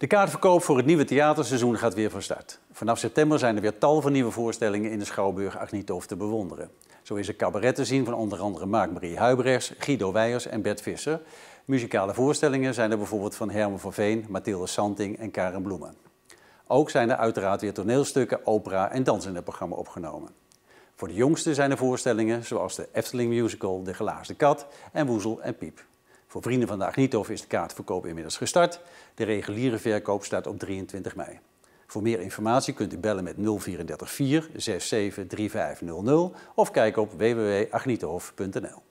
De kaartverkoop voor het nieuwe theaterseizoen gaat weer van start. Vanaf september zijn er weer tal van nieuwe voorstellingen in de Schouwburg Agnitov te bewonderen. Zo is er cabaret te zien van onder andere Maak-Marie Huibrechts, Guido Weijers en Bert Visser. Muzikale voorstellingen zijn er bijvoorbeeld van Herman van Veen, Mathilde Santing en Karen Bloemen. Ook zijn er uiteraard weer toneelstukken, opera en dans in het programma opgenomen. Voor de jongsten zijn er voorstellingen zoals de Efteling Musical De Gelaasde Kat en Woezel en Piep. Voor Vrienden van de Agnithof is de kaartverkoop inmiddels gestart. De reguliere verkoop staat op 23 mei. Voor meer informatie kunt u bellen met 034 673500 67 3500 of kijk op www.agnithof.nl.